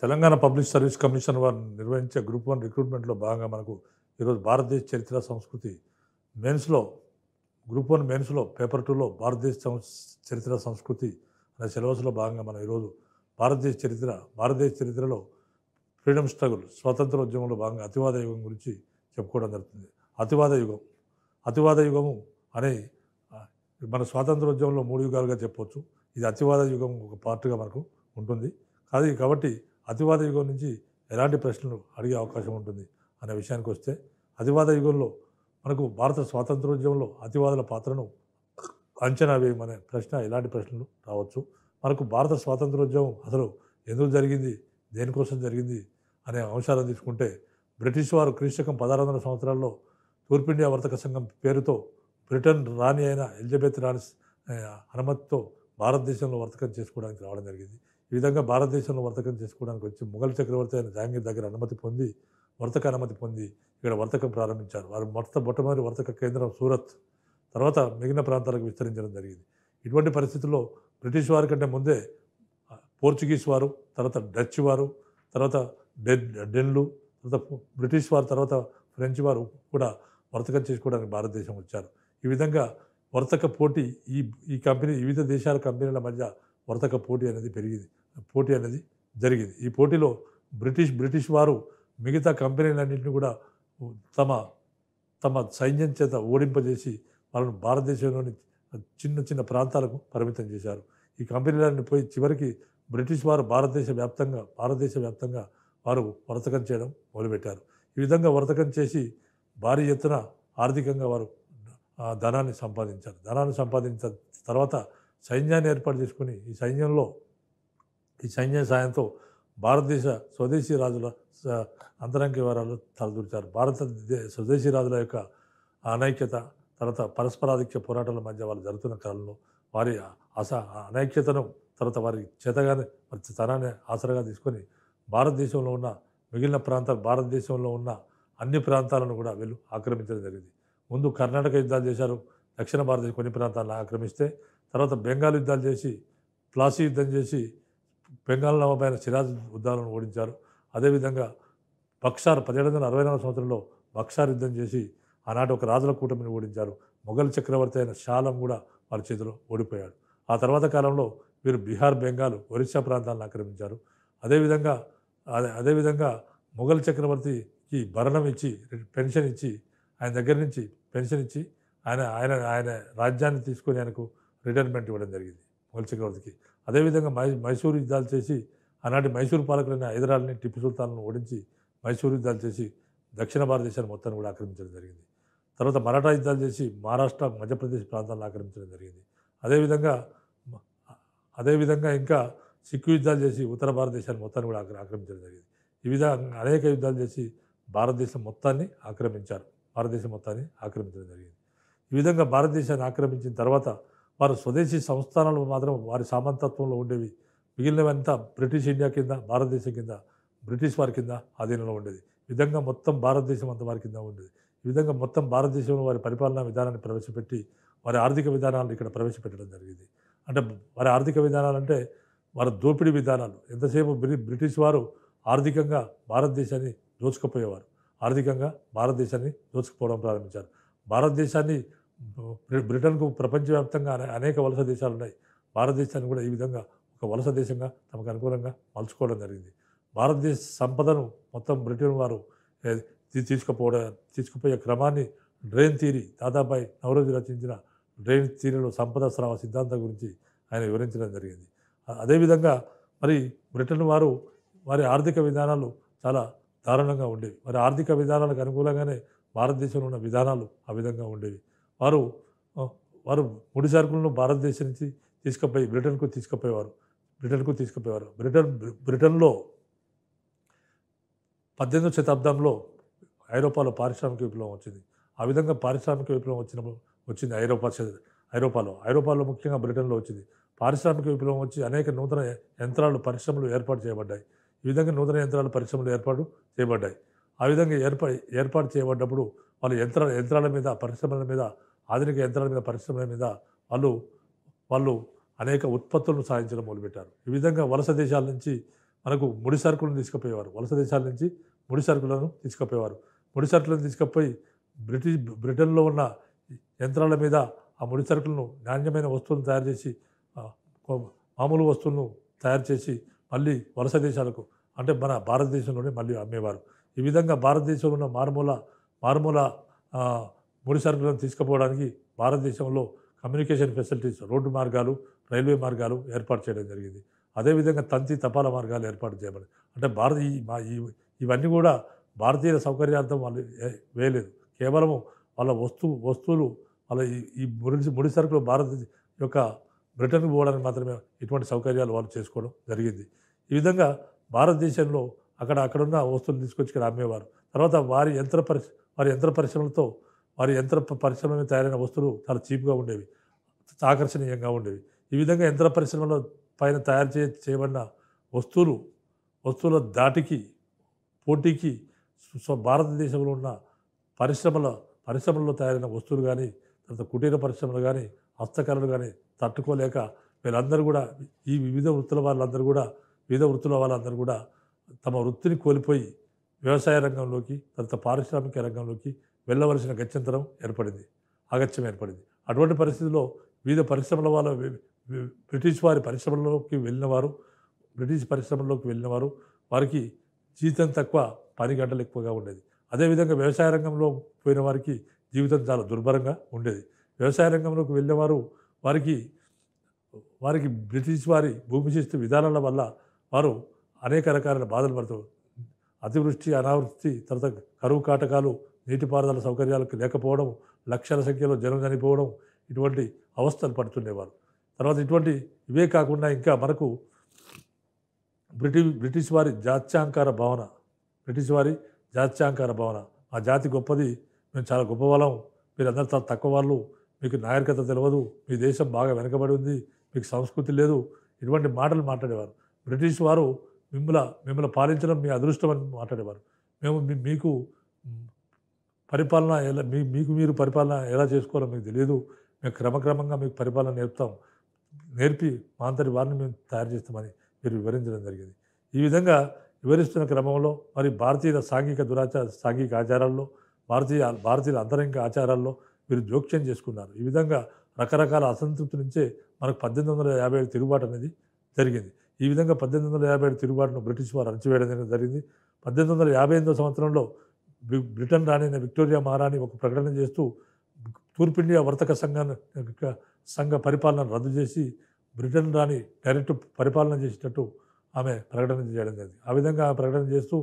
Telangana public service commission వారు నిర్వహించే group one రిక్రూట్మెంట్లో భాగంగా మనకు ఈరోజు భారతదేశ చరిత్ర సంస్కృతి మెయిన్స్లో గ్రూప్ వన్ మెయిన్స్లో పేపర్ టూలో భారతదేశ చరిత్ర సంస్కృతి అనే సిలబస్లో భాగంగా మనం ఈరోజు భారతదేశ చరిత్ర భారతదేశ చరిత్రలో ఫ్రీడమ్ స్ట్రగుల్ స్వాతంత్ర ఉద్యమంలో భాగంగా అతివాద యుగం గురించి చెప్పుకోవడం జరుగుతుంది అతివాద యుగం అతివాద యుగము అనే మన స్వాతంత్ర ఉద్యమంలో మూడు యుగాలుగా చెప్పవచ్చు ఇది అతివాద యుగం ఒక పార్ట్గా మనకు ఉంటుంది అది కాబట్టి అతివాద యుగం నుంచి ఎలాంటి ప్రశ్నలు అడిగే అవకాశం ఉంటుంది అనే విషయానికి వస్తే అతివాద యుగంలో మనకు భారత స్వాతంత్రోద్యమంలో అతివాదుల పాత్రను అంచనా వేయమనే ప్రశ్న ఎలాంటి ప్రశ్నలు రావచ్చు మనకు భారత స్వాతంత్రోద్యమం అసలు ఎందుకు జరిగింది దేనికోసం జరిగింది అనే అంశాలను తీసుకుంటే బ్రిటిష్ వారు క్రీస్తకం పదహారు వందల సంవత్సరాల్లో తూర్పు ఇండియా వర్తక సంఘం పేరుతో బ్రిటన్ రాణి అయిన ఎలిజబెత్ రాణి అనుమతితో భారతదేశంలో వర్తకం చేసుకోవడానికి రావడం జరిగింది ఈ విధంగా భారతదేశంలో వర్తకం చేసుకోవడానికి వచ్చి మొఘల్ చక్రవర్తి అయిన జహాంగీర్ దగ్గర అనుమతి పొంది వర్తక అనుమతి పొంది ఇక్కడ వర్తకం ప్రారంభించారు వారు మొట్ట మొట్టమొదటి వర్తక కేంద్రం సూరత్ తర్వాత మిగిలిన ప్రాంతాలకు విస్తరించడం జరిగింది ఇటువంటి పరిస్థితుల్లో బ్రిటిష్ వారి కంటే ముందే పోర్చుగీస్ వారు తర్వాత డచ్ వారు తర్వాత డెన్ డెన్లు తర్వాత బ్రిటిష్ వారు తర్వాత ఫ్రెంచ్ వారు కూడా వర్తకం చేసుకోవడానికి భారతదేశం వచ్చారు ఈ విధంగా వర్తక పోటీ ఈ ఈ కంపెనీ వివిధ దేశాల కంపెనీల మధ్య వర్తక పోటీ అనేది పెరిగింది పోటీ అనేది జరిగింది ఈ పోటీలో బ్రిటిష్ బ్రిటిష్ వారు మిగతా కంపెనీలన్నింటినీ కూడా తమ తమ సైన్యం చేత ఓడింపజేసి వాళ్ళను భారతదేశంలోని చిన్న చిన్న ప్రాంతాలకు పరిమితం చేశారు ఈ కంపెనీలన్నీ పోయి చివరికి బ్రిటిష్ వారు భారతదేశ వ్యాప్తంగా భారతదేశ వ్యాప్తంగా వారు వర్తకం చేయడం మొదలుపెట్టారు ఈ విధంగా వర్తకం చేసి భారీ ఎత్తున ఆర్థికంగా వారు ధనాన్ని సంపాదించారు ధనాన్ని సంపాదించిన తర్వాత సైన్యాన్ని ఏర్పాటు చేసుకుని ఈ సైన్యంలో ఈ సైన్యం సాయంతో భారతదేశ స్వదేశీ రాజుల అంతరంగ వివరాలు తలదూర్చారు భారత స్వదేశీ రాజుల యొక్క అనైక్యత తర్వాత పరస్పరాధిక్య పోరాటాల మధ్య వాళ్ళు జరుగుతున్న కాలంలో వారి అస అనైక్యతను తర్వాత వారి చేతగానే వారి తనాన్ని ఆసరాగా తీసుకొని భారతదేశంలో ఉన్న మిగిలిన ప్రాంతాలు భారతదేశంలో ఉన్న అన్ని ప్రాంతాలను కూడా వీళ్ళు ఆక్రమించడం జరిగింది ముందు కర్ణాటక యుద్ధాలు చేశారు దక్షిణ భారతదేశం కొన్ని ప్రాంతాలను ఆక్రమిస్తే తర్వాత బెంగాల్ యుద్ధాలు చేసి ప్లాసీ యుద్ధం చేసి బెంగాల్ నవాబైన సిరాజ్ ఉద్దాలను ఓడించారు అదేవిధంగా బక్సార్ పదిహేడు వందల అరవై నాలుగు సంవత్సరంలో బక్సార్ యుద్ధం చేసి ఆనాటి ఒక రాజుల కూటమిని ఓడించారు మొఘల్ చక్రవర్తి అయిన షాలం కూడా వారి చేతిలో ఓడిపోయాడు ఆ తర్వాత కాలంలో వీరు బీహార్ బెంగాల్ ఒరిస్సా ప్రాంతాలను ఆక్రమించారు అదేవిధంగా అదే అదేవిధంగా మొఘల్ చక్రవర్తికి భరణం ఇచ్చి పెన్షన్ ఇచ్చి ఆయన దగ్గర నుంచి పెన్షన్ ఇచ్చి ఆయన ఆయన ఆయన రాజ్యాన్ని తీసుకొని ఆయనకు రిటైర్మెంట్ ఇవ్వడం జరిగింది మొఘల్ చక్రవర్తికి అదేవిధంగా మై మైసూరు యుద్ధాలు చేసి ఆనాటి మైసూరు పాలకులైన హైదరాబాద్ని టిప్పు సుల్తాన్ను ఓడించి మైసూరు యుద్ధాలు చేసి దక్షిణ భారతదేశాన్ని మొత్తాన్ని కూడా ఆక్రమించడం జరిగింది తర్వాత మరాఠా యుద్ధాలు చేసి మహారాష్ట్ర మధ్యప్రదేశ్ ప్రాంతాలను ఆక్రమించడం జరిగింది అదేవిధంగా అదేవిధంగా ఇంకా సిక్కు యుద్ధాలు చేసి ఉత్తర భారతదేశాన్ని మొత్తాన్ని కూడా ఆక్రమించడం జరిగింది ఈ విధంగా అనేక యుద్ధాలు చేసి భారతదేశం మొత్తాన్ని ఆక్రమించారు భారతదేశం మొత్తాన్ని ఆక్రమించడం జరిగింది ఈ విధంగా భారతదేశాన్ని ఆక్రమించిన తర్వాత వారు స్వదేశీ సంస్థానాలు మాత్రం వారి సామంతత్వంలో ఉండేవి మిగిలినవంతా బ్రిటిష్ ఇండియా కింద భారతదేశం కింద బ్రిటిష్ వారి కింద ఆధీనంలో ఉండేది విధంగా మొత్తం భారతదేశం అంత వారి కింద ఉండేది ఈ విధంగా మొత్తం భారతదేశంలో వారి పరిపాలనా విధానాన్ని ప్రవేశపెట్టి వారి ఆర్థిక విధానాలను ఇక్కడ ప్రవేశపెట్టడం జరిగింది అంటే వారి ఆర్థిక విధానాలు అంటే వారి దోపిడీ విధానాలు ఎంతసేపు బ్రిటిష్ వారు ఆర్థికంగా భారతదేశాన్ని దోచుకుపోయేవారు ఆర్థికంగా భారతదేశాన్ని దోచుకుపోవడం ప్రారంభించారు భారతదేశాన్ని బ్రిటన్కు ప్రపంచవ్యాప్తంగా అనేక వలస దేశాలు ఉన్నాయి భారతదేశాన్ని కూడా ఈ విధంగా ఒక వలస దేశంగా తమకు అనుకూలంగా మలుచుకోవడం జరిగింది భారతదేశ సంపదను మొత్తం బ్రిటన్ వారు తీసుకుపోవడం తీసుకుపోయే క్రమాన్ని డ్రైన్ థీరీ దాదాబాయ్ నవరోజు రచించిన డ్రైన్ థీరీలో సంపద స్రావ సిద్ధాంతం గురించి ఆయన వివరించడం జరిగింది అదేవిధంగా మరి బ్రిటన్ వారు వారి ఆర్థిక విధానాలు చాలా దారుణంగా ఉండేవి వారి ఆర్థిక విధానాలకు అనుకూలంగానే భారతదేశంలో ఉన్న విధానాలు ఆ విధంగా ఉండేవి వారు వారు ముడి సరుకులను భారతదేశం నుంచి తీసుకుపోయి బ్రిటన్కు తీసుకుపోయేవారు బ్రిటన్కు తీసుకుపోయేవారు బ్రిటన్ బ్రిటన్లో పద్దెనిమిదవ శతాబ్దంలో ఐరోపాలో పారిశ్రామిక విప్లవం వచ్చింది ఆ విధంగా పారిశ్రామిక విప్లవం వచ్చినప్పుడు వచ్చింది ఐరోపా ఐరోపాలో ఐరోపాలో ముఖ్యంగా బ్రిటన్లో వచ్చింది పారిశ్రామిక విప్లవం వచ్చి అనేక నూతన యంత్రాలు పరిశ్రమలు ఏర్పాటు చేయబడ్డాయి ఈ విధంగా నూతన యంత్రాలు పరిశ్రమలు ఏర్పాటు చేయబడ్డాయి ఆ విధంగా ఏర్పా ఏర్పాటు చేయబడ్డప్పుడు వాళ్ళు యంత్ర యంత్రాల మీద పరిశ్రమల మీద ఆధునిక యంత్రాల మీద పరిశ్రమల మీద వాళ్ళు వాళ్ళు అనేక ఉత్పత్తులను సాధించడం మొదలుపెట్టారు ఈ విధంగా వలస దేశాల నుంచి మనకు ముడి సరుకులను తీసుకుపోయేవారు వలస దేశాల నుంచి ముడి సరుకులను తీసుకుపోయేవారు ముడి సరుకులను తీసుకుపోయి బ్రిటిష్ బ్రిటన్లో ఉన్న యంత్రాల మీద ఆ ముడి సరుకులను నాణ్యమైన వస్తువులను తయారు చేసి మామూలు వస్తువులను తయారు చేసి మళ్ళీ వలస దేశాలకు అంటే మన భారతదేశంలోనే మళ్ళీ అమ్మేవారు ఈ విధంగా భారతదేశంలో ఉన్న మారుమూల మారుమూల ముడి సరుకులను తీసుకుపోవడానికి భారతదేశంలో కమ్యూనికేషన్ ఫెసిలిటీస్ రోడ్డు మార్గాలు రైల్వే మార్గాలు ఏర్పాటు చేయడం జరిగింది అదేవిధంగా తంతి తపాలా మార్గాలు ఏర్పాటు చేయబడి అంటే భారత మా ఇవన్నీ కూడా భారతీయుల సౌకర్యార్థం వాళ్ళు వేయలేదు కేవలం వాళ్ళ వస్తువు వస్తువులు వాళ్ళ ఈ ముడి ముడి సరుకులు భారత యొక్క బ్రిటన్కి పోవడానికి మాత్రమే ఇటువంటి సౌకర్యాలు వాళ్ళు చేసుకోవడం జరిగింది ఈ విధంగా భారతదేశంలో అక్కడ అక్కడున్న వస్తువులు తీసుకొచ్చి ఇక్కడ అమ్మేవారు తర్వాత వారి యంత్ర పరి మరి యంత్ర పరిశ్రమలతో మరి యంత్ర పరిశ్రమ తయారైన వస్తువులు చాలా చీప్గా ఉండేవి ఆకర్షణీయంగా ఉండేవి ఈ విధంగా యంత్ర పరిశ్రమల పైన తయారు చే చేయబడిన వస్తువులు వస్తువుల దాటికి పోటీకి భారతదేశంలో ఉన్న పరిశ్రమల పరిశ్రమల్లో తయారైన వస్తువులు కానీ తర్వాత కుటీర పరిశ్రమలు కానీ హస్తకళలు కానీ తట్టుకోలేక వీళ్ళందరూ కూడా ఈ వివిధ వృత్తుల వాళ్ళందరూ కూడా వివిధ వృత్తుల వాళ్ళందరూ కూడా తమ వృత్తిని కోల్పోయి వ్యవసాయ రంగంలోకి తర్వాత పారిశ్రామిక రంగంలోకి వెళ్ళవలసిన గత్యంతరం ఏర్పడింది అగత్యం ఏర్పడింది అటువంటి పరిస్థితిలో వివిధ పరిశ్రమల వల్ల బ్రిటిష్ వారి పరిశ్రమలోకి వెళ్ళిన వారు బ్రిటిష్ పరిశ్రమలోకి వెళ్ళిన వారు వారికి జీతం తక్కువ పని గంటలు ఎక్కువగా ఉండేది అదేవిధంగా వ్యవసాయ రంగంలో పోయిన వారికి జీవితం చాలా దుర్భరంగా ఉండేది వ్యవసాయ రంగంలోకి వెళ్ళేవారు వారికి వారికి బ్రిటిష్ వారి భూమి చేస్తూ విధానాల వల్ల వారు అనేక రకాలైన బాధలు పడుతూ అతివృష్టి అనావృష్టి తర్వాత కరువు కాటకాలు నీటిపారుదల సౌకర్యాలకు లేకపోవడం లక్షల సంఖ్యలో జనం చనిపోవడం ఇటువంటి అవస్థలు పడుతుండేవారు తర్వాత ఇటువంటి ఇవే కాకుండా ఇంకా మనకు బ్రిటిష్ బ్రిటిష్ వారి జాత్యాంకార భావన బ్రిటిష్ వారి జాత్యాంకార భావన ఆ జాతి గొప్పది మేము చాలా గొప్ప బలం మీరందరూ చాలా తక్కువ వాళ్ళు మీకు నాగరికత తెలియదు మీ దేశం బాగా వెనకబడి ఉంది మీకు సంస్కృతి లేదు ఇటువంటి మాటలు మాట్లాడేవారు బ్రిటిష్ వారు మిమ్మల మిమ్మల్ని పాలించడం మీ అదృష్టం అని మాట్లాడేవారు మేము మీకు పరిపాలన ఎలా మీ మీకు మీరు పరిపాలన ఎలా చేసుకోవాలో మీకు తెలియదు మేము క్రమక్రమంగా మీకు పరిపాలన నేర్పుతాం నేర్పి మా అంతటి వారిని మేము తయారు చేస్తామని మీరు వివరించడం జరిగింది ఈ విధంగా వివరిస్తున్న క్రమంలో మరి భారతీయుల సాంఘిక దురాచార సాంఘిక ఆచారాల్లో భారతీయ భారతీయుల అంతరంగిక ఆచారాల్లో మీరు జోక్యం చేసుకున్నారు ఈ విధంగా రకరకాల అసంతృప్తి నుంచే మనకు పద్దెనిమిది వందల యాభై ఏడు తిరుగుబాటు అనేది జరిగింది ఈ విధంగా పద్దెనిమిది వందల యాభై ఏడు తిరుగుబాటును బ్రిటిష్ వారు అణచివేయడం జరిగింది పద్దెనిమిది వందల యాభై ఎనిమిదో సంవత్సరంలో బ్రిటన్ రాణి విక్టోరియా మహారాణి ఒక ప్రకటన చేస్తూ తూర్పు ఇండియా వర్తక సంఘాన్ని సంఘ పరిపాలన రద్దు చేసి బ్రిటన్ రాణి డైరెక్ట్ పరిపాలన చేసేటట్టు ఆమె ప్రకటన చేయడం జరిగింది ఆ విధంగా ఆమె ప్రకటన చేస్తూ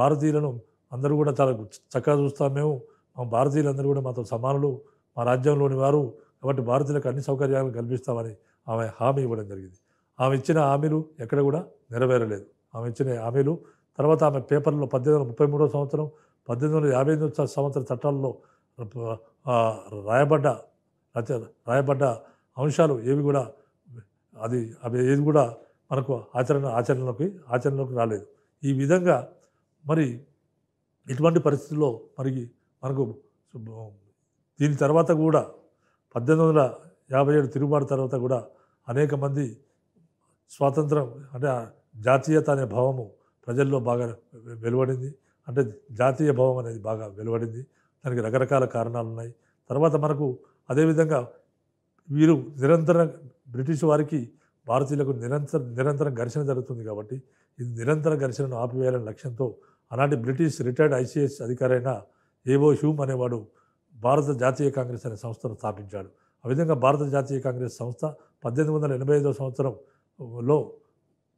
భారతీయులను అందరూ కూడా చాలా చక్కగా చూస్తాం మేము మా భారతీయులందరూ కూడా మాతో సమానులు మా రాజ్యంలోని వారు కాబట్టి భారతీయులకు అన్ని సౌకర్యాలను కల్పిస్తామని ఆమె హామీ ఇవ్వడం జరిగింది ఆమె ఇచ్చిన హామీలు ఎక్కడ కూడా నెరవేరలేదు ఆమె ఇచ్చిన హామీలు తర్వాత ఆమె పేపర్లో పద్దెనిమిది వందల ముప్పై మూడో సంవత్సరం పద్దెనిమిది వందల యాభై ఎనిమిది సంవత్సర చట్టాల్లో రాయబడ్డ రాయబడ్డ అంశాలు ఏవి కూడా అది అవి ఏది కూడా మనకు ఆచరణ ఆచరణలోకి ఆచరణలోకి రాలేదు ఈ విధంగా మరి ఇటువంటి పరిస్థితుల్లో మరి మనకు దీని తర్వాత కూడా పద్దెనిమిది వందల యాభై ఏడు తిరుగుబాటు తర్వాత కూడా అనేక మంది స్వాతంత్రం అంటే జాతీయత అనే భావము ప్రజల్లో బాగా వెలువడింది అంటే జాతీయ భావం అనేది బాగా వెలువడింది దానికి రకరకాల కారణాలు ఉన్నాయి తర్వాత మనకు అదేవిధంగా వీరు నిరంతరం బ్రిటిష్ వారికి భారతీయులకు నిరంతర నిరంతరం ఘర్షణ జరుగుతుంది కాబట్టి ఇది నిరంతర ఘర్షణను ఆపివేయాలనే లక్ష్యంతో అలాంటి బ్రిటిష్ రిటైర్డ్ ఐసీఎస్ అధికారైన ఏవో హ్యూమ్ అనేవాడు భారత జాతీయ కాంగ్రెస్ అనే సంస్థను స్థాపించాడు ఆ విధంగా భారత జాతీయ కాంగ్రెస్ సంస్థ పద్దెనిమిది వందల ఎనభై ఐదో సంవత్సరం లో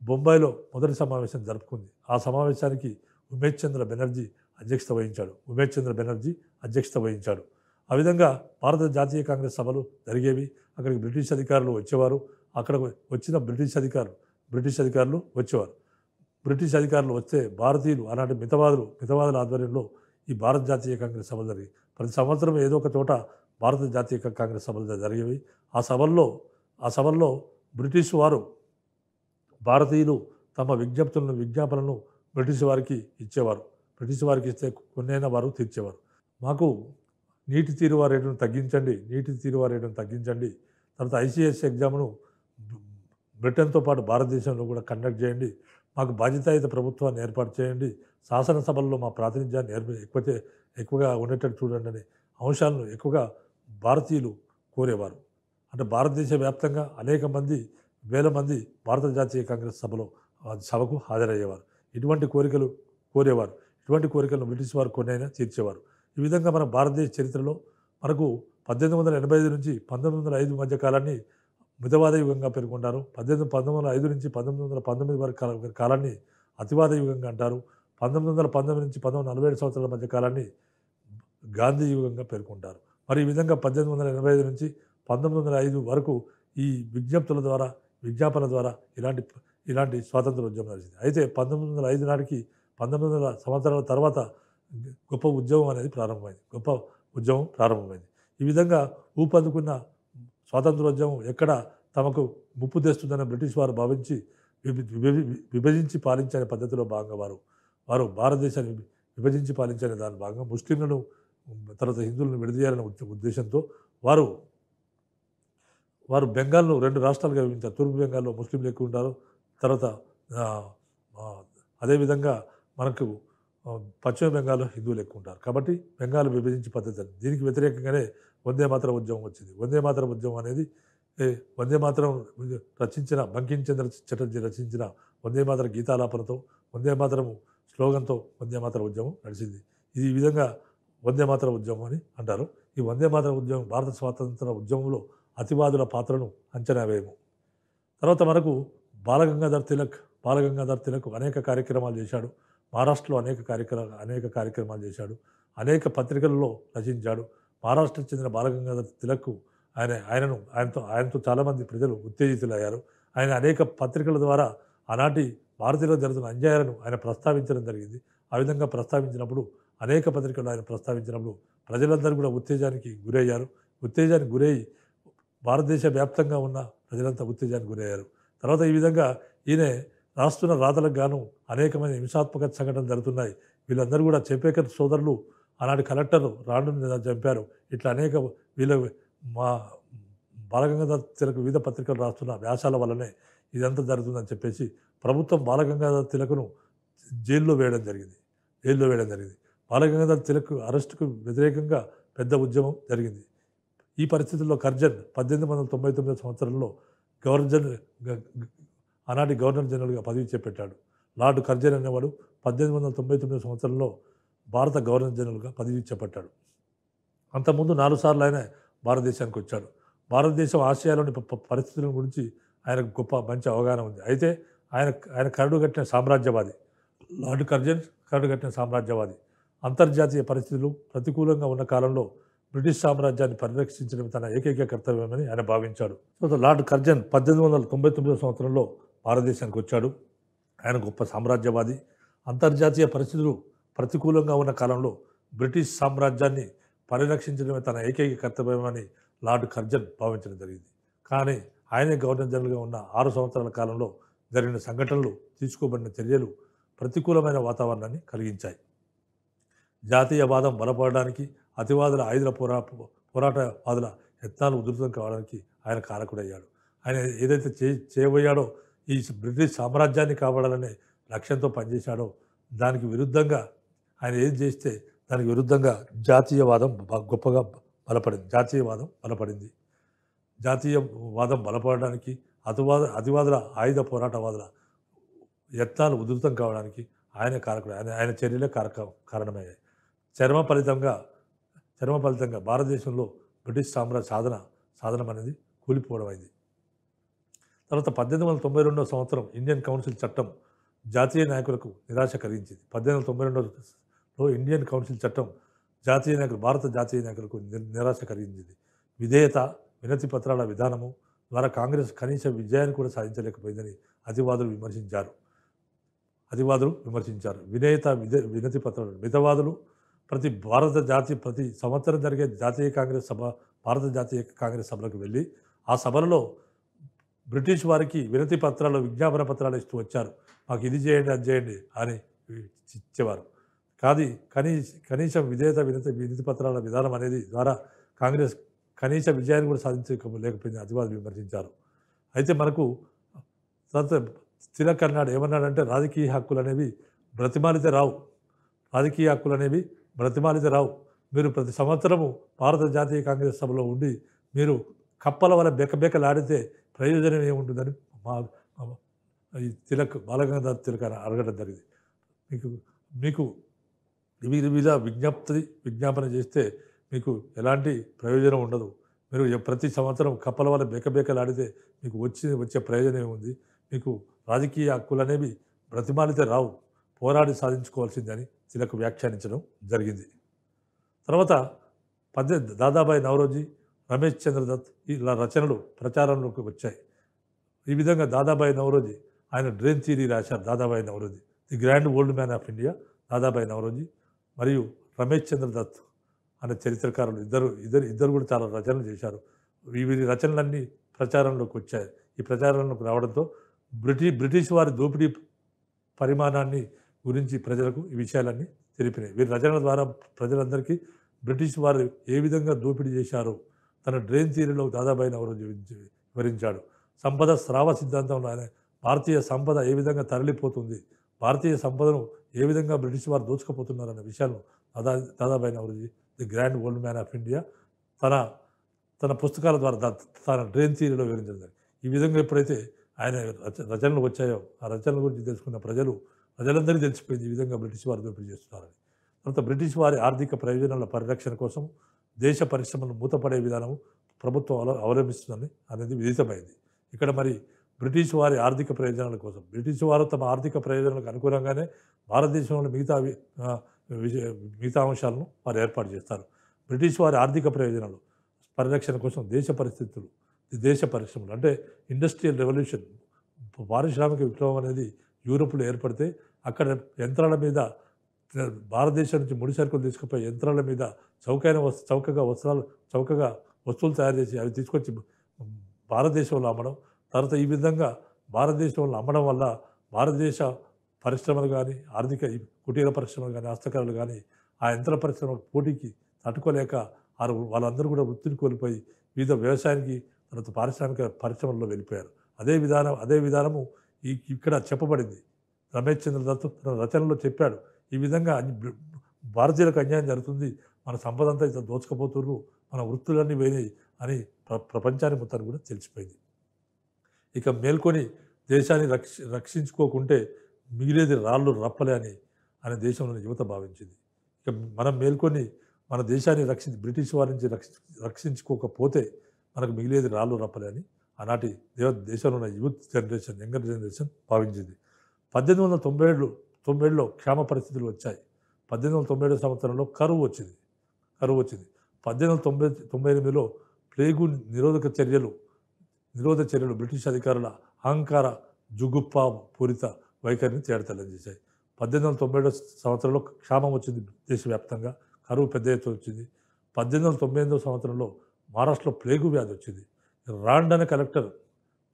బొంబాయిలో మొదటి సమావేశం జరుపుకుంది ఆ సమావేశానికి ఉమేష్ చంద్ర బెనర్జీ అధ్యక్షత వహించాడు ఉమేష్ చంద్ర బెనర్జీ అధ్యక్షత వహించాడు ఆ విధంగా భారత జాతీయ కాంగ్రెస్ సభలు జరిగేవి అక్కడికి బ్రిటిష్ అధికారులు వచ్చేవారు అక్కడ వచ్చిన బ్రిటిష్ అధికారులు బ్రిటిష్ అధికారులు వచ్చేవారు బ్రిటిష్ అధికారులు వస్తే భారతీయులు అలాంటి మితవాదులు మితవాదుల ఆధ్వర్యంలో ఈ భారత జాతీయ కాంగ్రెస్ సభలు జరిగాయి ప్రతి సంవత్సరం ఏదో ఒక చోట భారత జాతీయ కాంగ్రెస్ సభలు జరిగేవి ఆ సభల్లో ఆ సభల్లో బ్రిటిష్ వారు భారతీయులు తమ విజ్ఞప్తులను విజ్ఞాపనలను బ్రిటిష్ వారికి ఇచ్చేవారు బ్రిటిష్ వారికి ఇస్తే కొన్నైనా వారు తీర్చేవారు మాకు నీటి తీరువా రేటును తగ్గించండి నీటి తీరువా రేటును తగ్గించండి తర్వాత ఐసీఎస్ ఎగ్జామ్ను బ్రిటన్తో పాటు భారతదేశంలో కూడా కండక్ట్ చేయండి మాకు బాధ్యతాయుత ప్రభుత్వాన్ని ఏర్పాటు చేయండి శాసనసభల్లో మా ప్రాతినిధ్యాన్ని ఏర్ప ఎక్కువ ఎక్కువగా ఉండేటట్టు చూడండి అనే అంశాలను ఎక్కువగా భారతీయులు కోరేవారు అంటే భారతదేశ వ్యాప్తంగా అనేక మంది వేల మంది భారత జాతీయ కాంగ్రెస్ సభలో సభకు హాజరయ్యేవారు ఇటువంటి కోరికలు కోరేవారు ఇటువంటి కోరికలను బ్రిటిష్ వారు కొన్నైనా తీర్చేవారు ఈ విధంగా మన భారతదేశ చరిత్రలో మనకు పద్దెనిమిది వందల ఎనభై ఐదు నుంచి పంతొమ్మిది వందల ఐదు మధ్య కాలాన్ని మితవాద యుగంగా పేర్కొంటారు పద్దెనిమిది పంతొమ్మిది వందల ఐదు నుంచి పంతొమ్మిది వందల పంతొమ్మిది వరకు కాలాన్ని అతివాద యుగంగా అంటారు పంతొమ్మిది వందల పంతొమ్మిది నుంచి పంతొమ్మిది నలభై ఏడు సంవత్సరాల మధ్య కాలాన్ని గాంధీ యుగంగా పేర్కొంటారు మరి ఈ విధంగా పద్దెనిమిది వందల ఎనభై ఐదు నుంచి పంతొమ్మిది వందల ఐదు వరకు ఈ విజ్ఞప్తుల ద్వారా విజ్ఞాపన ద్వారా ఇలాంటి ఇలాంటి స్వాతంత్ర ఉద్యమం నడిచింది అయితే పంతొమ్మిది వందల ఐదు నాటికి పంతొమ్మిది వందల సంవత్సరాల తర్వాత గొప్ప ఉద్యమం అనేది ప్రారంభమైంది గొప్ప ఉద్యమం ప్రారంభమైంది ఈ విధంగా ఊపందుకున్న స్వాతంత్రోద్యమం ఎక్కడ తమకు ముప్పు తెస్తుందని బ్రిటిష్ వారు భావించి విభజించి పాలించే పద్ధతిలో భాగంగా వారు వారు భారతదేశాన్ని విభజించి పాలించే దాని భాగంగా ముస్లింలను తర్వాత హిందువులను విడదీయాలనే ఉద్దేశంతో వారు వారు బెంగాల్ను రెండు రాష్ట్రాలుగా విభజించారు తూర్పు బెంగాల్లో ముస్లింలు ఎక్కువ ఉంటారు తర్వాత అదేవిధంగా మనకు పశ్చిమ బెంగాల్లో హిందువులు ఎక్కువ ఉంటారు కాబట్టి బెంగాల్ విభజించే పద్ధతి దీనికి వ్యతిరేకంగానే వందే మాత్రం ఉద్యమం వచ్చింది వందే మాత్రం ఉద్యమం అనేది వందే మాత్రం రచించిన బంకించంద్ర చటర్జీ రచించిన వందే మాత్రం గీతాలాపనతో వందే మాత్రము స్లోగన్తో వందే మాత్రం ఉద్యమం నడిచింది ఈ విధంగా వందే మాత్రం ఉద్యమం అని అంటారు ఈ వందే మాత్రం ఉద్యమం భారత స్వాతంత్ర ఉద్యమంలో అతివాదుల పాత్రను అంచనా వేయము తర్వాత మనకు బాలగంగాధర్ తిలక్ బాలగంగాధర్ తిలక్ అనేక కార్యక్రమాలు చేశాడు మహారాష్ట్రలో అనేక కార్యక్రమ అనేక కార్యక్రమాలు చేశాడు అనేక పత్రికలలో రచించాడు మహారాష్ట్రకు చెందిన బాలగంగాధర్ తిలక్ ఆయన ఆయనను ఆయనతో ఆయనతో చాలామంది ప్రజలు ఉత్తేజితులయ్యారు ఆయన అనేక పత్రికల ద్వారా ఆనాటి భారతీయులు జరుగుతున్న అన్యాయాలను ఆయన ప్రస్తావించడం జరిగింది ఆ విధంగా ప్రస్తావించినప్పుడు అనేక పత్రికలు ఆయన ప్రస్తావించినప్పుడు ప్రజలందరూ కూడా ఉత్తేజానికి గురయ్యారు ఉత్తేజానికి గురై భారతదేశ వ్యాప్తంగా ఉన్న ప్రజలంతా ఉత్తేజానికి గురయ్యారు తర్వాత ఈ విధంగా ఈయన రాస్తున్న రాతలకు గాను అనేకమైన హింసాత్మక సంఘటనలు జరుగుతున్నాయి వీళ్ళందరూ కూడా చెప్పేకర్ సోదరులు ఆనాటి కలెక్టర్ రాను చంపారు ఇట్లా అనేక వీళ్ళ మా బాలగంగాధర్ తిలకు వివిధ పత్రికలు రాస్తున్న వ్యాసాల వల్లనే ఇదంతా జరుగుతుందని చెప్పేసి ప్రభుత్వం బాలగంగాధర్ తిలకును జైల్లో వేయడం జరిగింది జైల్లో వేయడం జరిగింది బాలగంగాధర్ తిలక్ అరెస్టుకు వ్యతిరేకంగా పెద్ద ఉద్యమం జరిగింది ఈ పరిస్థితుల్లో కర్జన్ పద్దెనిమిది వందల తొంభై తొమ్మిది సంవత్సరంలో గవర్నర్ జనరల్ ఆనాటి గవర్నర్ జనరల్గా పదవి చేపట్టాడు లార్డ్ కర్జన్ అనేవాడు పద్దెనిమిది వందల తొంభై తొమ్మిది సంవత్సరంలో భారత గవర్నర్ జనరల్గా పదవి చేపట్టాడు అంతకుముందు నాలుగు సార్లు ఆయన భారతదేశానికి వచ్చాడు భారతదేశం ఆసియాలోని పరిస్థితుల గురించి ఆయనకు గొప్ప మంచి అవగాహన ఉంది అయితే ఆయన ఆయన కరడు కట్టిన సామ్రాజ్యవాది లార్డ్ కర్జన్ కరడు కట్టిన సామ్రాజ్యవాది అంతర్జాతీయ పరిస్థితులు ప్రతికూలంగా ఉన్న కాలంలో బ్రిటిష్ సామ్రాజ్యాన్ని పరిరక్షించడం తన ఏకైక కర్తవ్యమని ఆయన భావించాడు సో లార్డ్ కర్జన్ పద్దెనిమిది వందల తొంభై తొమ్మిదో సంవత్సరంలో భారతదేశానికి వచ్చాడు ఆయన గొప్ప సామ్రాజ్యవాది అంతర్జాతీయ పరిస్థితులు ప్రతికూలంగా ఉన్న కాలంలో బ్రిటిష్ సామ్రాజ్యాన్ని పరిరక్షించడమే తన ఏకైక కర్తవ్యమని లార్డ్ కర్జన్ భావించడం జరిగింది కానీ ఆయనే గవర్నర్ జనరల్గా ఉన్న ఆరు సంవత్సరాల కాలంలో జరిగిన సంఘటనలు తీసుకోబడిన చర్యలు ప్రతికూలమైన వాతావరణాన్ని కలిగించాయి జాతీయవాదం బలపడడానికి అతివాదుల ఆయుధ పోరా పోరాటవాదుల యత్నాలు ఉధృతం కావడానికి ఆయన కారకుడయ్యాడు ఆయన ఏదైతే చే చేయబోయాడో ఈ బ్రిటిష్ సామ్రాజ్యాన్ని కాపాడాలనే లక్ష్యంతో పనిచేశాడో దానికి విరుద్ధంగా ఆయన ఏం చేస్తే దానికి విరుద్ధంగా జాతీయవాదం గొప్పగా బలపడింది జాతీయవాదం బలపడింది జాతీయవాదం బలపడడానికి అతివాద అతివాదుల ఆయుధ పోరాటవాదుల యత్నాలు ఉధృతం కావడానికి ఆయన కారకుడు ఆయన ఆయన చర్యలే కారక కారణమయ్యాయి చర్మ ఫలితంగా చర్మ ఫలితంగా భారతదేశంలో బ్రిటిష్ సామ్రాజ్య సాధన సాధనం అనేది కూలిపోవడం అయింది తర్వాత పద్దెనిమిది వందల తొంభై రెండవ సంవత్సరం ఇండియన్ కౌన్సిల్ చట్టం జాతీయ నాయకులకు నిరాశ కలిగించింది పద్దెనిమిది వందల తొంభై రెండవలో ఇండియన్ కౌన్సిల్ చట్టం జాతీయ నాయకులు భారత జాతీయ నాయకులకు నిరాశ కలిగించింది విధేయత వినతి పత్రాల విధానము ద్వారా కాంగ్రెస్ కనీస విజయాన్ని కూడా సాధించలేకపోయిందని అతివాదులు విమర్శించారు అతివాదులు విమర్శించారు వినేత విధ వినతి పత్రాలు మితవాదులు ప్రతి భారత జాతీయ ప్రతి సంవత్సరం జరిగే జాతీయ కాంగ్రెస్ సభ భారత జాతీయ కాంగ్రెస్ సభలకు వెళ్ళి ఆ సభలలో బ్రిటిష్ వారికి వినతి పత్రాలు విజ్ఞాపన పత్రాలు ఇస్తూ వచ్చారు మాకు ఇది చేయండి అది చేయండి అని ఇచ్చేవారు కాదు కనీ కనీసం విధేయత వినతి వినతి పత్రాల విధానం అనేది ద్వారా కాంగ్రెస్ కనీస విజయాన్ని కూడా సాధించలేకపోయింది అది విమర్శించారు అయితే మనకు తర్వాత స్థిర అన్నాడు ఏమన్నాడంటే రాజకీయ హక్కులు అనేవి బ్రతిమాలితే రావు రాజకీయ హక్కులు అనేవి బ్రతిమాలితే రావు మీరు ప్రతి సంవత్సరము భారత జాతీయ కాంగ్రెస్ సభలో ఉండి మీరు కప్పల వల్ల బెక్కబెక్కలాడితే ప్రయోజనం ఏముంటుందని మా ఈ తిలక్ బాలగంగాధర్ తిలక్ అని అడగడం జరిగింది మీకు మీకు వివిధ విజ్ఞప్తి విజ్ఞాపన చేస్తే మీకు ఎలాంటి ప్రయోజనం ఉండదు మీరు ప్రతి సంవత్సరం కప్పల వల్ల బెక్కబెక్కలాడితే మీకు వచ్చి వచ్చే ప్రయోజనం ఏముంది మీకు రాజకీయ హక్కులు అనేవి బ్రతిమాలితే రావు పోరాడి సాధించుకోవాల్సిందని తిలక్ వ్యాఖ్యానించడం జరిగింది తర్వాత పద్య దాదాబాయి నవరోజీ రమేష్ చంద్ర దత్ ఇలా రచనలు ప్రచారంలోకి వచ్చాయి ఈ విధంగా దాదాబాయి నవరోజీ ఆయన డ్రెయిన్ థీరీ రాశారు Dadabhai Naoroji the grand old man of India Dadabhai Naoroji మరియు రమేష్ చంద్ర దత్ అనే చరిత్రకారులు ఇద్దరు ఇద్దరు ఇద్దరు కూడా చాలా రచనలు చేశారు వీరి రచనలన్నీ ప్రచారంలోకి వచ్చాయి ఈ ప్రచారంలోకి రావడంతో బ్రిటిష్ బ్రిటిష్ వారి దోపిడీ పరిమాణాన్ని గురించి ప్రజలకు ఈ విషయాలన్నీ తెలిపినాయి వీరి రచనల ద్వారా ప్రజలందరికీ బ్రిటిష్ వారు ఏ విధంగా దోపిడీ చేశారో తన డ్రైన్ థియరీలో దాదాబాయి నవరోజు వివరించాడు సంపద స్రావ సిద్ధాంతంలో ఆయన భారతీయ సంపద ఏ విధంగా తరలిపోతుంది భారతీయ సంపదను ఏ విధంగా బ్రిటిష్ వారు దోచుకపోతున్నారనే విషయాలను Dada Dadabhai Naoroji the grand old man of India తన తన పుస్తకాల ద్వారా తన డ్రైన్ థియరీలో వివరించారు ఈ విధంగా ఎప్పుడైతే ఆయన రచనలు వచ్చాయో ఆ రచనల గురించి తెలుసుకున్న ప్రజలు ప్రజలందరికీ తెలిసిపోయింది ఈ విధంగా బ్రిటిష్ వారు దోపిడీ చేస్తున్నారని తర్వాత బ్రిటిష్ వారి ఆర్థిక ప్రయోజనాల పరిరక్షణ కోసం దేశ పరిశ్రమలు మూతపడే విధానం ప్రభుత్వం అవలంబిస్తుందని అనేది విదితమైంది ఇక్కడ మరి బ్రిటిష్ వారి ఆర్థిక ప్రయోజనాల కోసం బ్రిటిష్ వారు తమ ఆర్థిక ప్రయోజనాలకు అనుకూలంగానే భారతదేశంలో మిగతా మిగతా అంశాలను వారు ఏర్పాటు చేస్తారు బ్రిటిష్ వారి ఆర్థిక ప్రయోజనాలు పరిరక్షణ కోసం దేశ పరిస్థితులు దేశ పరిశ్రమలు అంటే ఇండస్ట్రియల్ రెవల్యూషన్ పారిశ్రామిక విప్లవం అనేది యూరోప్లో ఏర్పడితే అక్కడ యంత్రాల మీద భారతదేశం నుంచి ముడి సరుకులు తీసుకుపోయి యంత్రాల మీద చౌకైన వస్తు చౌకగా వస్త్రాలు చౌకగా వస్తువులు తయారు చేసి అవి తీసుకొచ్చి భారతదేశంలో అమ్మడం తర్వాత ఈ విధంగా భారతదేశంలో అమ్మడం వల్ల భారతదేశ పరిశ్రమలు కానీ ఆర్థిక కుటీర పరిశ్రమలు కానీ హస్తకళలు కానీ ఆ యంత్ర పరిశ్రమ పోటీకి తట్టుకోలేక వారు వాళ్ళందరూ కూడా వృత్తిని కోల్పోయి వివిధ వ్యవసాయానికి తర్వాత పారిశ్రామిక పరిశ్రమల్లో వెళ్ళిపోయారు అదే విధానం అదే విధానము ఇక్కడ చెప్పబడింది రమేష్ చంద్ర దత్ తన రచనలో చెప్పాడు ఈ విధంగా భారతీయులకు అన్యాయం జరుగుతుంది మన సంపద అంతా ఇతను దోచుకపోతుర్రు మన వృత్తులన్నీ పోయినాయి అని ప్ర ప్రపంచానికి మొత్తాన్ని కూడా తెలిసిపోయింది ఇక మేల్కొని దేశాన్ని రక్ష రక్షించుకోకుంటే మిగిలేది రాళ్ళు రప్పలే అని అనే దేశంలోని యువత భావించింది ఇక మనం మేల్కొని మన దేశాన్ని రక్షించి బ్రిటిష్ వారి నుంచి రక్ష రక్షించుకోకపోతే మనకు మిగిలేది రాళ్ళు రప్పలే అని ఆనాటి దేశంలో ఉన్న యూత్ జనరేషన్ యంగర్ జనరేషన్ భావించింది పద్దెనిమిది వందల తొంభై ఏళ్ళు తొంభైలో క్షేమ పరిస్థితులు వచ్చాయి పద్దెనిమిది వందల తొంభై ఏడు సంవత్సరంలో కరువు వచ్చింది కరువు వచ్చింది పద్దెనిమిది వందల తొంభై తొంభై ఎనిమిదిలో ప్లేగు నిరోధక చర్యలు నిరోధక చర్యలు బ్రిటిష్ అధికారుల అహంకార జుగుప్ప పూరిత వైఖరిని తేడతెల్లం చేశాయి పద్దెనిమిది వందల తొంభై ఏడు సంవత్సరంలో క్షామం వచ్చింది దేశవ్యాప్తంగా కరువు పెద్ద ఎత్తున వచ్చింది పద్దెనిమిది వందల తొంభై ఎనిమిదో సంవత్సరంలో మహారాష్ట్రలో ప్లేగు వ్యాధి వచ్చింది రాండ్ అనే కలెక్టర్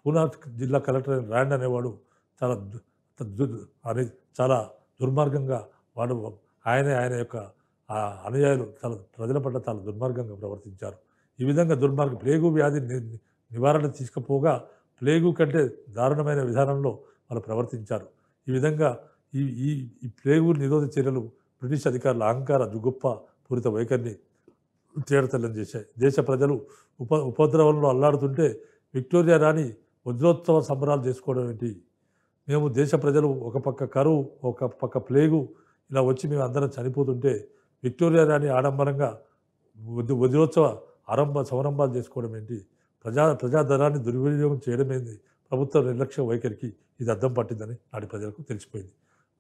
పూనా జిల్లా కలెక్టర్ రాండ్ అనేవాడు చాలా చాలా దుర్మార్గంగా వాడు ఆయనే ఆయన యొక్క ఆ అనుయాయులు చాలా ప్రజల పట్ల చాలా దుర్మార్గంగా ప్రవర్తించారు ఈ విధంగా దుర్మార్గం ప్లేగు వ్యాధి నివారణ తీసుకుపోగా ప్లేగు కంటే దారుణమైన విధానంలో వాళ్ళు ప్రవర్తించారు ఈ విధంగా ఈ ఈ ఈ ప్లేగు నిరోధ చర్యలు బ్రిటిష్ అధికారుల అహంకార దుగొప్ప పూరిత వైఖరిని తేడతల్లం చేశాయి దేశ ప్రజలు ఉప ఉపద్రవంలో అల్లాడుతుంటే విక్టోరియా రాణి వజ్రోత్సవ సంబరాలు చేసుకోవడం ఏంటి మేము దేశ ప్రజలు ఒక పక్క కరువు ఒక పక్క ప్లేగు ఇలా వచ్చి మేము అందరం చనిపోతుంటే విక్టోరియా రాణి ఆడంబరంగా వదిలోత్సవ ఆరంభ సంరంభాలు చేసుకోవడం ఏంటి ప్రజా ప్రజాధనాన్ని దుర్వినియోగం చేయడం ఏంటి ప్రభుత్వ నిర్లక్ష్య వైఖరికి ఇది అర్థం పట్టిందని నాటి ప్రజలకు తెలిసిపోయింది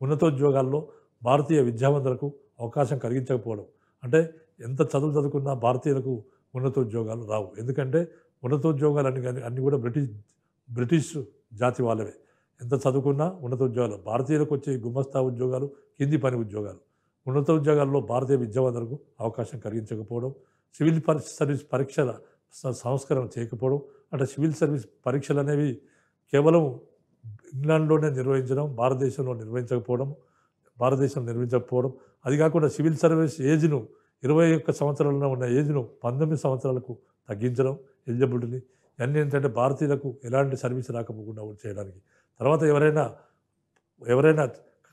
ఉన్నతోద్యోగాల్లో భారతీయ విద్యావంతులకు అవకాశం కలిగించకపోవడం అంటే ఎంత చదువు చదువుకున్నా భారతీయులకు ఉన్నతోద్యోగాలు రావు ఎందుకంటే ఉన్నతోద్యోగాలు అన్ని అన్నీ కూడా బ్రిటిష్ బ్రిటిష్ జాతి వాళ్ళవే ఎంత చదువుకున్నా ఉన్నత ఉద్యోగాలు భారతీయులకు వచ్చే గుమ్మస్తా ఉద్యోగాలు కింది పని ఉద్యోగాలు ఉన్నత ఉద్యోగాల్లో భారతీయ విద్యావంతులకు అవకాశం కలిగించకపోవడం సివిల్ సర్వీస్ పరీక్షల సంస్కరణ చేయకపోవడం అంటే సివిల్ సర్వీస్ పరీక్షలు అనేవి కేవలం ఇంగ్లాండ్లోనే నిర్వహించడం భారతదేశంలో నిర్వహించకపోవడం భారతదేశంలో నిర్వహించకపోవడం అది కాకుండా సివిల్ సర్వీస్ ఏజ్ను ఇరవై ఒక్క సంవత్సరాలలో ఉన్న ఏజ్ను పంతొమ్మిది సంవత్సరాలకు తగ్గించడం ఎలిజిబిలిటీని ఇవన్నీ ఏంటంటే భారతీయులకు ఎలాంటి సర్వీస్ రాకపోకుండా చేయడానికి తర్వాత ఎవరైనా ఎవరైనా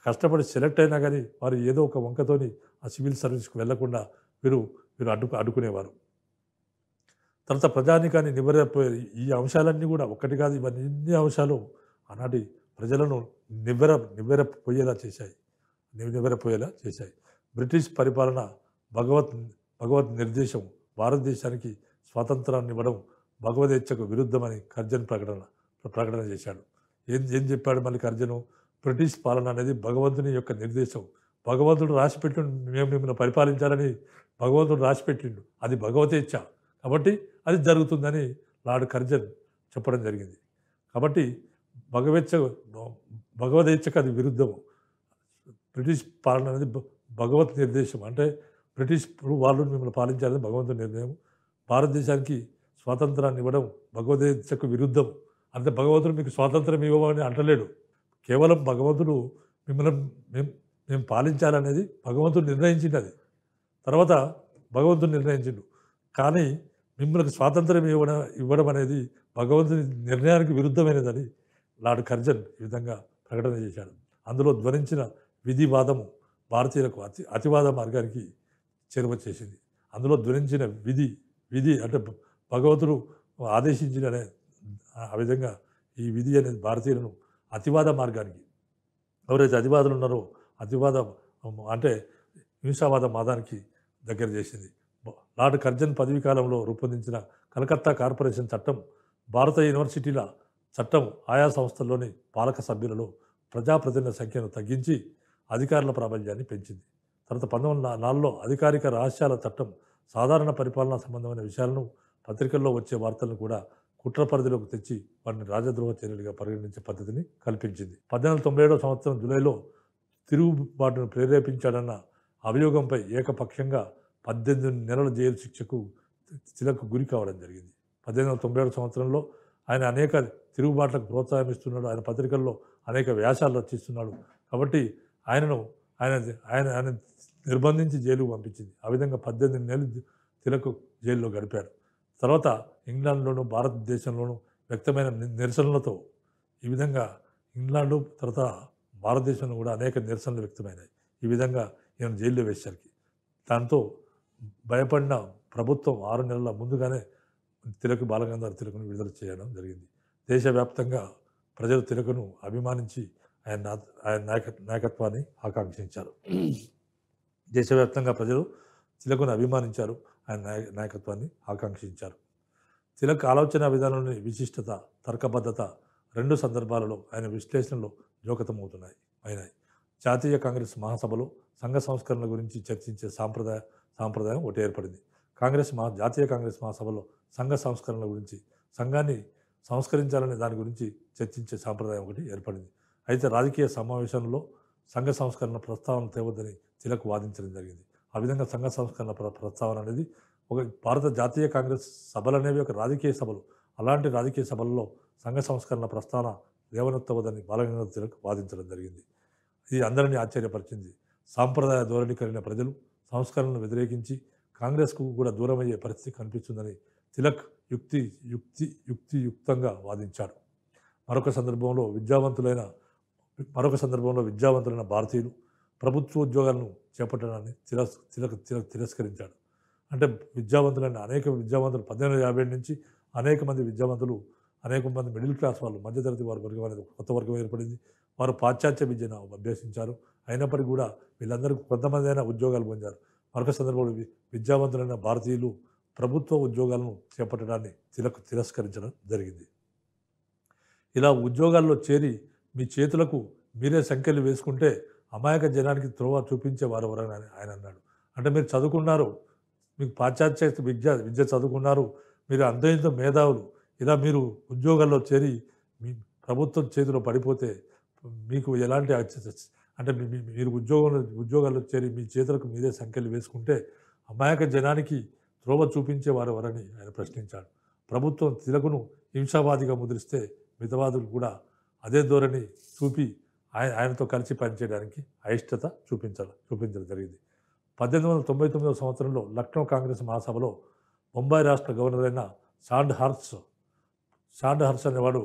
కష్టపడి సెలెక్ట్ అయినా కానీ వారు ఏదో ఒక వంకతోని ఆ సివిల్ సర్వీస్కి వెళ్లకుండా వీరు వీరు అడ్డుకు అడ్డుకునేవారు తర్వాత ప్రజానికాన్ని నిబర ఈ అంశాలన్నీ కూడా ఒక్కటి కాదు ఇవన్నీ అంశాలు ఆనాటి ప్రజలను నివ్వెర నివ్వెరపోయేలా చేశాయి నివ్వెరపోయేలా చేశాయి బ్రిటిష్ పరిపాలన భగవత్ భగవత్ నిర్దేశం భారతదేశానికి స్వాతంత్రాన్ని ఇవ్వడం భగవదేచ్ఛకు విరుద్ధమని కర్జన్ ప్రకటన ప్రకటన చేశాడు ఏం ఏం చెప్పాడు అర్జును బ్రిటిష్ పాలన అనేది భగవంతుని యొక్క నిర్దేశం భగవంతుడు రాసిపెట్టి మేము మిమ్మల్ని పరిపాలించాలని భగవంతుడు రాసిపెట్టిండు అది భగవతేచ్ఛ కాబట్టి అది జరుగుతుందని లాడు కర్జన్ చెప్పడం జరిగింది కాబట్టి భగవద్ భగవదేచ్ఛకు అది విరుద్ధము బ్రిటిష్ పాలన అనేది భగవత్ నిర్దేశం అంటే బ్రిటిష్ వాళ్ళు మిమ్మల్ని పాలించాలని భగవంతుడి నిర్ణయం భారతదేశానికి స్వాతంత్రాన్ని ఇవ్వడం భగవద్గీతకు విరుద్ధం అంతే భగవంతుడు మీకు స్వాతంత్రం ఇవ్వమని అంటలేడు కేవలం భగవంతుడు మిమ్మల్ని మేము మేము పాలించాలనేది భగవంతుడు నిర్ణయించింది తర్వాత భగవంతుడు నిర్ణయించిండు కానీ మిమ్మల్ని స్వాతంత్రం ఇవ్వడం ఇవ్వడం అనేది భగవంతుని నిర్ణయానికి విరుద్ధమైనదని లార్డ్ కర్జన్ ఈ విధంగా ప్రకటన చేశాడు అందులో ధ్వనించిన విధివాదము భారతీయులకు అతి అతివాద మార్గానికి చేరువ చేసింది అందులో ధ్వనించిన విధి విధి అంటే భగవంతుడు ఆదేశించిన ఆ విధంగా ఈ విధి అనేది భారతీయులను అతివాద మార్గానికి ఎవరైతే అతివాదులు ఉన్నారో అతివాద అంటే హింసావాద మాదానికి దగ్గర చేసింది లార్డ్ కర్జన్ పదవి కాలంలో రూపొందించిన కలకత్తా కార్పొరేషన్ చట్టం భారత యూనివర్సిటీల చట్టం ఆయా సంస్థల్లోని పాలక సభ్యులలో ప్రజాప్రతినిధుల సంఖ్యను తగ్గించి అధికారుల ప్రాబల్యాన్ని పెంచింది తర్వాత పంతొమ్మిది వందల నాలుగులో అధికారిక రహస్యాల చట్టం సాధారణ పరిపాలనా సంబంధమైన విషయాలను పత్రికల్లో వచ్చే వార్తలను కూడా కుట్ర పరిధిలోకి తెచ్చి వారిని రాజద్రోహ చర్యలుగా పరిగణించే పద్ధతిని కల్పించింది పద్దెనిమిది తొంభై ఏడవ సంవత్సరం జూలైలో తిరుగుబాటును ప్రేరేపించాడన్న అభియోగంపై ఏకపక్షంగా పద్దెనిమిది నెలల జైలు శిక్షకు చిలకు గురి కావడం జరిగింది పద్దెనిమిది వందల తొంభై ఏడు సంవత్సరంలో ఆయన అనేక తిరుగుబాట్లకు ప్రోత్సాహిస్తున్నాడు ఆయన పత్రికల్లో అనేక వ్యాసాలు రచిస్తున్నాడు కాబట్టి ఆయనను ఆయన ఆయన ఆయన నిర్బంధించి జైలుకు పంపించింది ఆ విధంగా పద్దెనిమిది నెలలు తిలకు జైల్లో గడిపాడు తర్వాత ఇంగ్లాండ్లోనూ భారతదేశంలోనూ వ్యక్తమైన నిరసనలతో ఈ విధంగా ఇంగ్లాండ్ తర్వాత భారతదేశంలో కూడా అనేక నిరసనలు వ్యక్తమైనాయి ఈ విధంగా ఈయన జైల్లో వేసేసరికి దాంతో భయపడిన ప్రభుత్వం ఆరు నెలల ముందుగానే తిలక బాలగంధర్ తిలకను విడుదల చేయడం జరిగింది దేశవ్యాప్తంగా ప్రజలు తిలకను అభిమానించి ఆయన ఆయన నాయక నాయకత్వాన్ని ఆకాంక్షించారు దేశవ్యాప్తంగా ప్రజలు తిలకను అభిమానించారు ఆయన నాయకత్వాన్ని ఆకాంక్షించారు తిలక్ ఆలోచన విధానంలోని విశిష్టత తర్కబద్ధత రెండు సందర్భాలలో ఆయన విశ్లేషణలు జోకతమవుతున్నాయి అయినాయి జాతీయ కాంగ్రెస్ మహాసభలో సంఘ సంస్కరణల గురించి చర్చించే సాంప్రదాయ సాంప్రదాయం ఒకటి ఏర్పడింది కాంగ్రెస్ మహా జాతీయ కాంగ్రెస్ మహాసభలో సంఘ సంస్కరణల గురించి సంఘాన్ని సంస్కరించాలనే దాని గురించి చర్చించే సాంప్రదాయం ఒకటి ఏర్పడింది అయితే రాజకీయ సమావేశంలో సంఘ సంస్కరణ ప్రస్తావన తేవద్దని తిలక్ వాదించడం జరిగింది ఆ విధంగా సంఘ సంస్కరణ ప్రస్తావన అనేది ఒక భారత జాతీయ కాంగ్రెస్ సభలు అనేవి ఒక రాజకీయ సభలు అలాంటి రాజకీయ సభల్లో సంఘ సంస్కరణ ప్రస్తావన లేవనెత్తవద్దని బాలగంగా తిలక్ వాదించడం జరిగింది ఇది అందరినీ ఆశ్చర్యపరిచింది సాంప్రదాయ ధోరణి కలిగిన ప్రజలు సంస్కరణను వ్యతిరేకించి కాంగ్రెస్కు కూడా దూరమయ్యే పరిస్థితి కనిపిస్తుందని తిలక్ యుక్తి యుక్తి యుక్తియుక్తంగా వాదించాడు మరొక సందర్భంలో విద్యావంతులైన మరొక సందర్భంలో విద్యావంతులైన భారతీయులు ప్రభుత్వ ఉద్యోగాలను చేపట్టడాన్ని తిరస్ తిరస్కరించాడు అంటే విద్యావంతులైన అనేక విద్యావంతులు పద్దెనిమిది యాభై నుంచి అనేక మంది విద్యావంతులు అనేక మంది మిడిల్ క్లాస్ వాళ్ళు మధ్యతరగతి వారి వర్గం అనేది కొత్త వర్గం ఏర్పడింది వారు పాశ్చాత్య విద్యను అభ్యసించారు అయినప్పటికీ కూడా వీళ్ళందరూ కొంతమంది అయినా ఉద్యోగాలు పొందారు మరొక సందర్భంలో విద్యావంతులైన భారతీయులు ప్రభుత్వ ఉద్యోగాలను చేపట్టడాన్ని తిలకు తిరస్కరించడం జరిగింది ఇలా ఉద్యోగాల్లో చేరి మీ చేతులకు మీరే సంఖ్యలు వేసుకుంటే అమాయక జనానికి త్రోవ వారు ఎవరని ఆయన అన్నాడు అంటే మీరు చదువుకున్నారు మీకు పాశ్చాత్య విద్య విద్య చదువుకున్నారు మీరు అంతయింత మేధావులు ఇలా మీరు ఉద్యోగాల్లో చేరి మీ ప్రభుత్వం చేతిలో పడిపోతే మీకు ఎలాంటి అంటే మీరు ఉద్యోగంలో ఉద్యోగాల్లో చేరి మీ చేతులకు మీదే సంఖ్యలు వేసుకుంటే అమాయక జనానికి త్రోవ వారు ఎవరని ఆయన ప్రశ్నించాడు ప్రభుత్వం తిలకును హింసావాదిగా ముద్రిస్తే మితవాదులు కూడా అదే ధోరణి చూపి ఆయన ఆయనతో కలిసి పనిచేయడానికి అయిష్టత చూపించాలి చూపించడం జరిగింది పద్దెనిమిది వందల తొంభై తొమ్మిదవ సంవత్సరంలో లక్నో కాంగ్రెస్ మహాసభలో ముంబై రాష్ట్ర గవర్నర్ అయిన సాండ్ హర్స్ సాండ్ హర్స్ అనేవాడు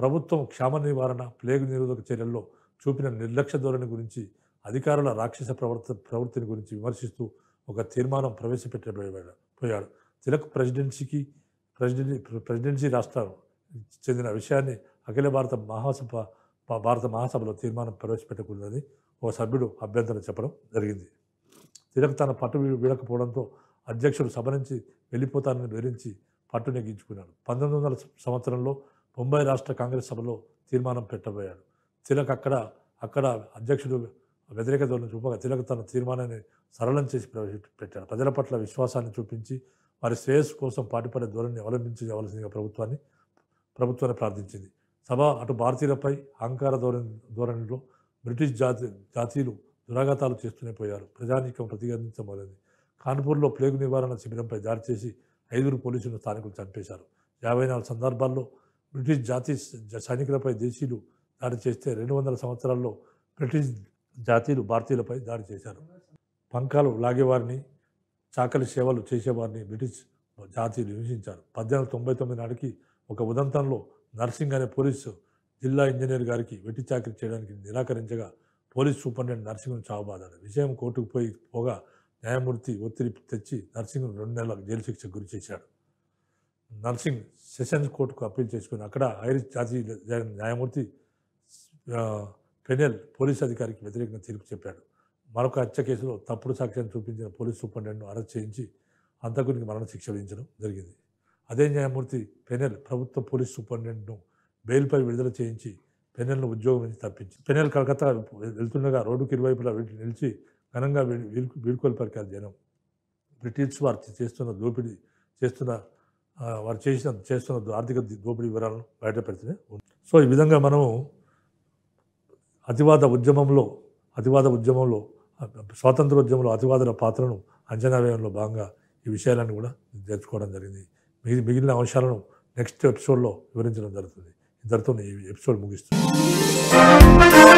ప్రభుత్వం క్షామ నివారణ ప్లేగు నిరోధక చర్యల్లో చూపిన నిర్లక్ష్య ధోరణి గురించి అధికారుల రాక్షస ప్రవర్త ప్రవృత్తిని గురించి విమర్శిస్తూ ఒక తీర్మానం ప్రవేశపెట్టబోయాడు పోయాడు తిలక్ ప్రెసిడెన్సీకి ప్రెసిడెన్సీ ప్రెసిడెన్సీ రాష్ట్రం చెందిన విషయాన్ని అఖిల భారత మహాసభ భారత మహాసభలో తీర్మానం ప్రవేశపెట్టకూడదని ఓ సభ్యుడు అభ్యంతరం చెప్పడం జరిగింది తిలక్ తన పట్టు వీడకపోవడంతో అధ్యక్షుడు సభ నుంచి వెళ్ళిపోతానని వివరించి పట్టు నెగ్గించుకున్నాడు పంతొమ్మిది వందల సంవత్సరంలో ముంబై రాష్ట్ర కాంగ్రెస్ సభలో తీర్మానం పెట్టబోయాడు తిలక్ అక్కడ అక్కడ అధ్యక్షుడు వ్యతిరేకతలను చూపగా తిలక్ తన తీర్మానాన్ని సరళం చేసి ప్రవేశపెట్టాడు ప్రజల పట్ల విశ్వాసాన్ని చూపించి వారి శ్రేయస్సు కోసం పాటుపడే ధోరణిని అవలంబించవలసిందిగా ప్రభుత్వాన్ని ప్రభుత్వాన్ని ప్రార్థించింది సభ అటు భారతీయులపై అహంకార ధోరణి ధోరణిలో బ్రిటిష్ జాతి జాతీయులు దురాఘాతాలు చేస్తూనే పోయారు ప్రజానీకం ప్రతిఘటించబోలేదు కాన్పూర్లో ప్లేగు నివారణ శిబిరంపై దాడి చేసి ఐదుగురు పోలీసులు స్థానికులు చంపేశారు యాభై నాలుగు సందర్భాల్లో బ్రిటిష్ జాతీయ సైనికులపై దేశీయులు దాడి చేస్తే రెండు వందల సంవత్సరాల్లో బ్రిటిష్ జాతీయులు భారతీయులపై దాడి చేశారు పంకాలు లాగేవారిని చాకలి సేవలు చేసేవారిని బ్రిటిష్ జాతీయులు హింసించారు పద్దెనిమిది తొంభై తొమ్మిది నాటికి ఒక ఉదంతంలో నర్సింగ్ అనే పోలీసు జిల్లా ఇంజనీర్ గారికి వెట్టి చాకరీ చేయడానికి నిరాకరించగా పోలీస్ సూపరింటెండెంట్ నర్సింగ్ను చావబాదాడు విషయం కోర్టుకు పోయి పోగా న్యాయమూర్తి ఒత్తిడి తెచ్చి నర్సింగ్ను రెండు నెలల జైలు శిక్ష గురి చేశాడు నర్సింగ్ సెషన్స్ కోర్టుకు అప్పీల్ చేసుకుని అక్కడ ఐరిష్ జాతి న్యాయమూర్తి పెనెల్ పోలీస్ అధికారికి వ్యతిరేకంగా తీర్పు చెప్పాడు మరొక హత్య కేసులో తప్పుడు సాక్ష్యం చూపించిన పోలీస్ సూపరింటెండెంట్ను అరెస్ట్ చేయించి అంతకునికి మరణ శిక్ష విధించడం జరిగింది అదే న్యాయమూర్తి పెనెల్ ప్రభుత్వ పోలీస్ సూపరింటెండెంట్ను బెయిల్పై విడుదల చేయించి పెనెల్ను ఉద్యోగం నుంచి తప్పించి పెనెల్ కలకత్తా వెళ్తుండగా రోడ్డుకి ఇరువైపులా నిలిచి ఘనంగా వీడుకోలు పరికారు జనం బ్రిటిష్ వారు చేస్తున్న దోపిడీ చేస్తున్న వారు చేసిన చేస్తున్న ఆర్థిక దోపిడీ వివరాలను బయటపెడుతూనే సో ఈ విధంగా మనము అతివాద ఉద్యమంలో అతివాద ఉద్యమంలో స్వాతంత్రోద్యమంలో అతివాదుల పాత్రను అంచనా వేయంలో భాగంగా ఈ విషయాలను కూడా తెలుసుకోవడం జరిగింది మిగిలిన మిగిలిన అంశాలను నెక్స్ట్ ఎపిసోడ్లో వివరించడం జరుగుతుంది ఇద్దరితో ఈ ఎపిసోడ్ ముగిస్తుంది